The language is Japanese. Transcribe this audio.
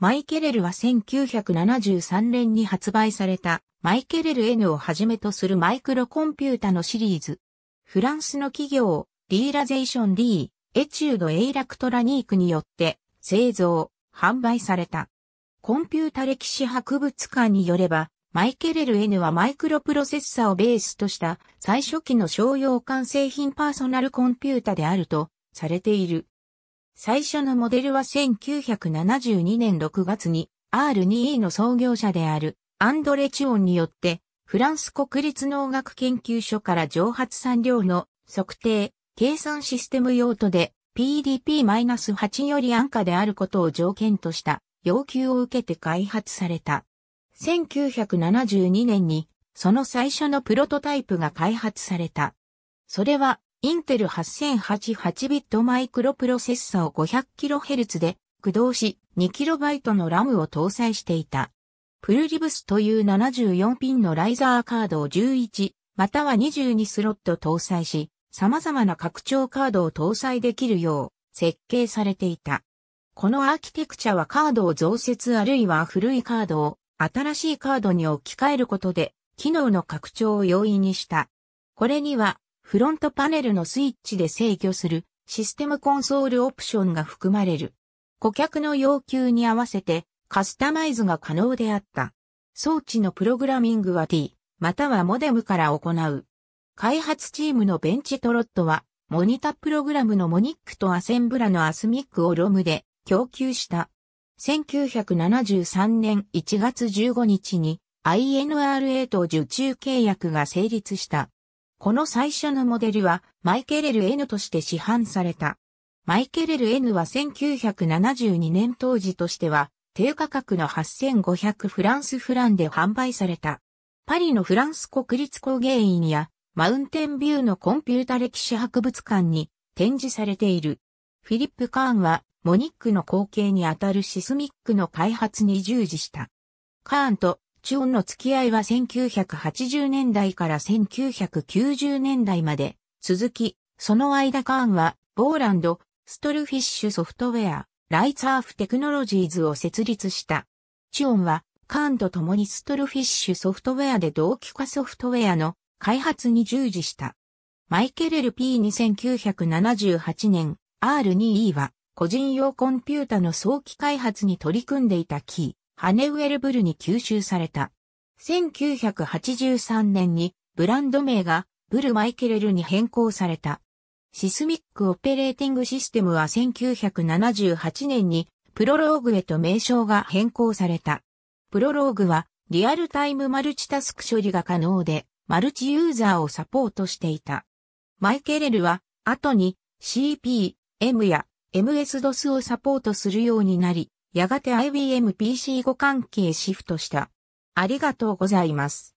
マイケレルは1973年に発売されたマイケレル N をはじめとするマイクロコンピュータのシリーズ。フランスの企業、ディーラゼーション D、エチュード・エイラクトラニークによって製造、販売された。コンピュータ歴史博物館によれば、マイケレル N はマイクロプロセッサーをベースとした最初期の商用管製品パーソナルコンピュータであるとされている。最初のモデルは1972年6月に R2E の創業者であるアンドレ・チオンによってフランス国立農学研究所から蒸発産量の測定、計算システム用途で PDP-8 より安価であることを条件とした要求を受けて開発された。1972年にその最初のプロトタイプが開発された。それはインテル8088ビットマイクロプロセッサを 500kHz で駆動し 2KB の RAM を搭載していた。プルリブスという74ピンのライザーカードを11または22スロット搭載し、様々な拡張カードを搭載できるよう設計されていた。このアーキテクチャはカードを増設あるいは古いカードを新しいカードに置き換えることで機能の拡張を容易にした。これにはフロントパネルのスイッチで制御するシステムコンソールオプションが含まれる。顧客の要求に合わせてカスタマイズが可能であった。装置のプログラミングは T、またはモデムから行う。開発チームのベンチトロットは、モニタプログラムのモニックとアセンブラのアスミックをロムで供給した。1973年1月15日に INRA と受注契約が成立した。この最初のモデルはマイケレル N として市販された。マイケレル N は1972年当時としては低価格の8500フランスフランで販売された。パリのフランス国立工芸院やマウンテンビューのコンピュータ歴史博物館に展示されている。フィリップ・カーンはモニックの後継にあたるシスミックの開発に従事した。カーンとチオンの付き合いは1980年代から1990年代まで続き、その間カーンは、ボーランド、ストルフィッシュソフトウェア、ライツアーフテクノロジーズを設立した。チオンは、カーンと共にストルフィッシュソフトウェアで同期化ソフトウェアの開発に従事した。マイケル LP2978 年 R2E は個人用コンピュータの早期開発に取り組んでいたキー。ハネウェルブルに吸収された。1983年にブランド名がブル・マイケレルに変更された。シスミック・オペレーティング・システムは1978年にプロローグへと名称が変更された。プロローグはリアルタイムマルチタスク処理が可能でマルチユーザーをサポートしていた。マイケレルは後に CP、M や MS-DOS をサポートするようになり、やがて IBM PC 互換機へシフトした。ありがとうございます。